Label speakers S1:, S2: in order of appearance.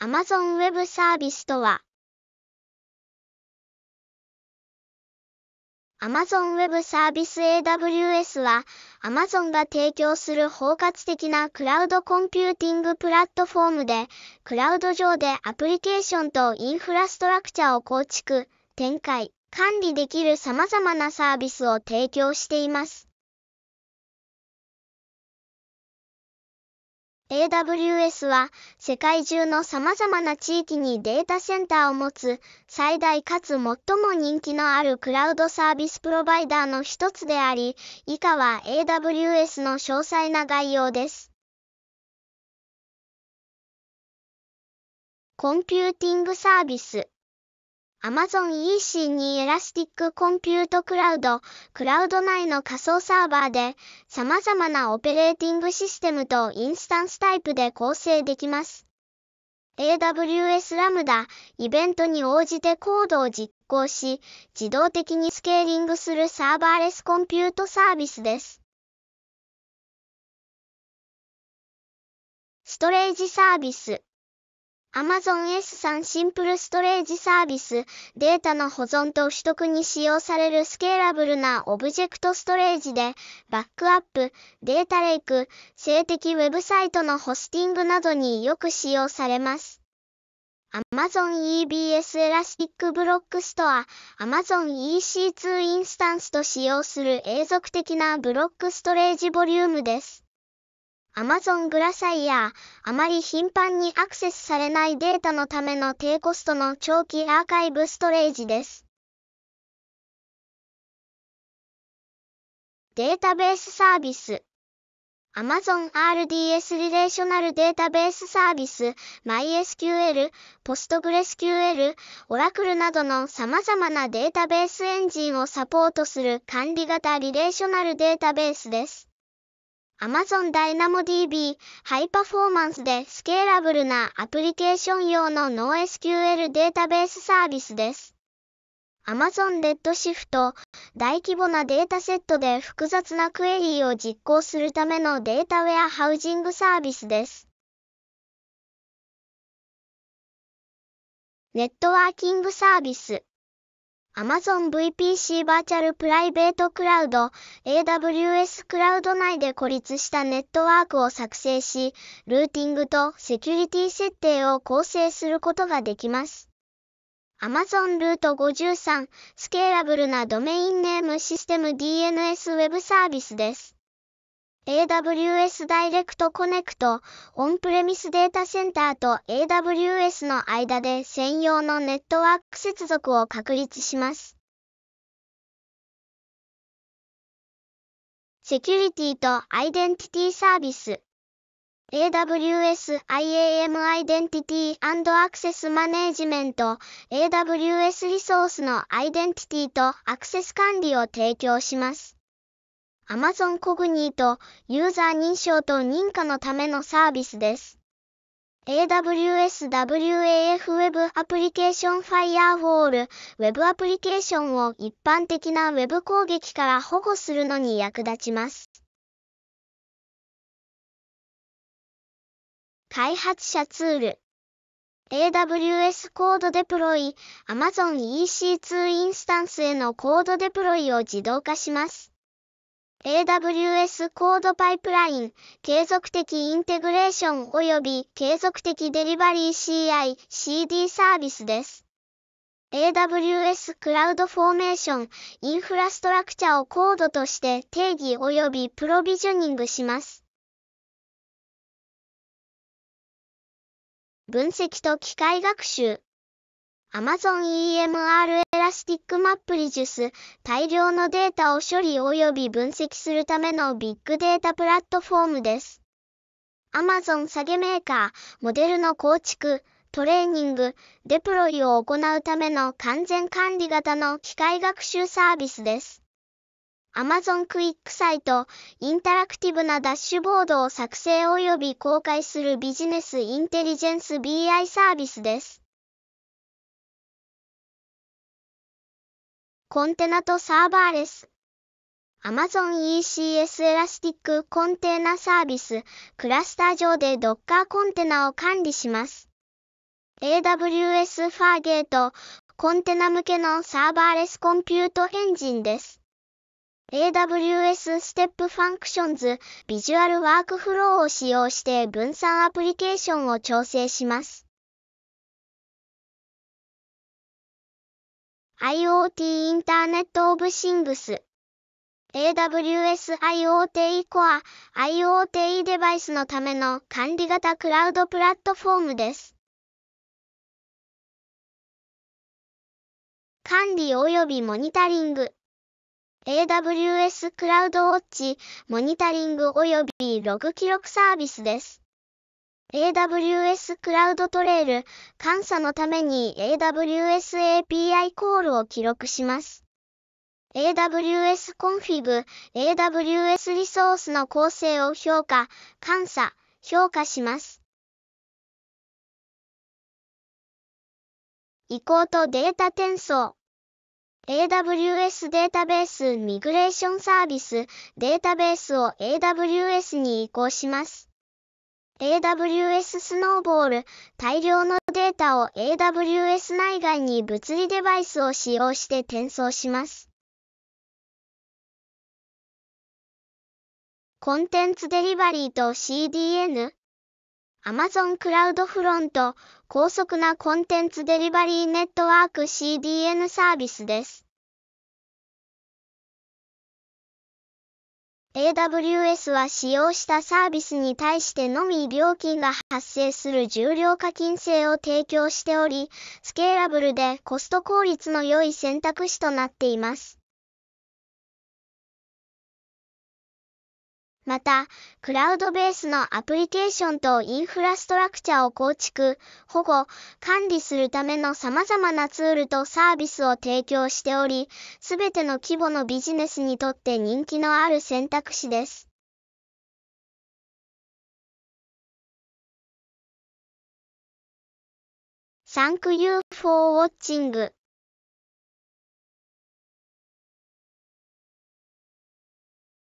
S1: Amazon Web サービスとは Amazon Web サービス AWS は
S2: Amazon が提供する包括的なクラウドコンピューティングプラットフォームでクラウド上でアプリケーションとインフラストラクチャを構築、
S1: 展開、管理できる様々なサービスを提供しています。AWS は世界中の様々な地域にデータセンターを持つ最大かつ最も
S2: 人気のあるクラウドサービスプロバイダーの一つであり、以下は
S1: AWS の詳細な概要です。コンピューティングサービス Amazon
S2: EC2 エラスティックコンピュートクラウド、クラウド内の仮想サーバーで、様々なオペレーティングシステムとインスタンスタイプで構成できます。AWS Lambda、イベントに応じてコードを実
S1: 行し、自動的にスケーリングするサーバーレスコンピュートサービスです。ストレージサービス。Amazon S3 シンプルストレージサービス、データの
S2: 保存と取得に使用されるスケーラブルなオブジェクトストレージで、バックアップ、データレイク、性的ウェブサイトのホスティングなどによく使用されます。Amazon EBS エラスティックブロックストア、Amazon EC2 インスタンスと使用する永続的なブロックストレージボリュームです。Amazon グラサイヤー、あまり頻繁
S1: にアクセスされないデータのための低コストの長期アーカイブストレージです。データベースサービス Amazon RDS リレーショナルデータベースサービ
S2: ス、MySQL、PostgreSQL、Oracle などの様々なデータベースエンジンをサポートする管理型リレーショナルデータベースです。Amazon DynamoDB ハイパフォーマンスでスケーラブルなアプリケーション用の NoSQL データベースサービスです。Amazon Redshift 大規模なデータセットで複雑なクエリ
S1: ーを実行するためのデータウェアハウジングサービスです。ネットワーキングサービス Amazon VPC バーチャルプライベートクラウド AWS
S2: クラウド内で孤立したネットワークを作成し、ルーティングとセキュリティ設定を構成することができます。Amazon ルート53スケーラブルなドメインネームシステム DNS ウェブサービスです。AWS ダイレクトコネクト、オンプレミスデータセン
S1: ターと AWS の間で専用のネットワーク接続を確立します。セキュリティとアイデンティティサービス。AWS IAM
S2: アイデンティティアクセスマネージメント AWS リソースのアイデンティティとアクセス管理を提供します。Amazon コグニーとユーザー認証と認可のためのサービスです。AWS WAF Web アプリケーション Firewall Web ア
S1: プリケーションを一般的な Web 攻撃から保護するのに役立ちます。開発者ツール AWS コードデプロイ Amazon EC2
S2: インスタンスへのコードデプロイを自動化します。AWS コードパイプライン、継続的インテグレーション及び継続的デリバリー CI、CD サービスです。AWS
S1: クラウドフォーメーション、インフラストラクチャをコードとして定義及びプロビジョニングします。分析と機械学習。Amazon EMR エラ
S2: スティックマップリジュス、大量のデータを処理及び分析するためのビッグデータプラットフォームです。Amazon 下げメーカー、モデルの構築、トレーニング、デプロイを行うための完全管理型の機械学習サービスです。Amazon クイックサイト、インタラクティブなダッシュボードを作成及び公開するビジネスインテリ
S1: ジェンス BI サービスです。コンテナとサーバーレス。Amazon ECS エ
S2: ラスティックコンテナサービス、クラスター上で Docker コンテナを管理します。AWS ファーゲート、コンテナ向けのサーバーレスコンピュートエンジンです。AWS ステップファ
S1: ンクションズ、ビジュアルワークフローを使用して分散アプリケーションを調整します。IoT インターネットオブシングス AWS IoT コア IoT デバイスのための管理型クラウドプラットフォームです。管理及びモニタリング AWS クラウドウォッチ
S2: モニタリング及びログ記録サービスです。AWS クラウドトレイル監査のために AWS API コールを記録します。AWS コンフィグ、AWS リ
S1: ソースの構成を評価、監査、評価します。移行とデータ転送。AWS データベースミグレーションサービスデータベース
S2: を AWS に移行します。AWS スノーボー
S1: ル、大量のデータを AWS 内外に物理デバイスを使用して転送します。コンテンツデリバリーと CDN、Amazon クラウドフロント、高速なコンテンツデリバリーネットワーク CDN サービスです。AWS は使用したサービスに対してのみ料金が発生する重量課金制を提供しており、スケーラブルでコスト効率の良い選択肢となっています。また、クラウドベースのアプリケーションとインフラストラクチャを構
S2: 築、保護、管理するための様々なツールとサービスを提
S1: 供しており、すべての規模のビジネスにとって人気のある選択肢です。Thank you for watching.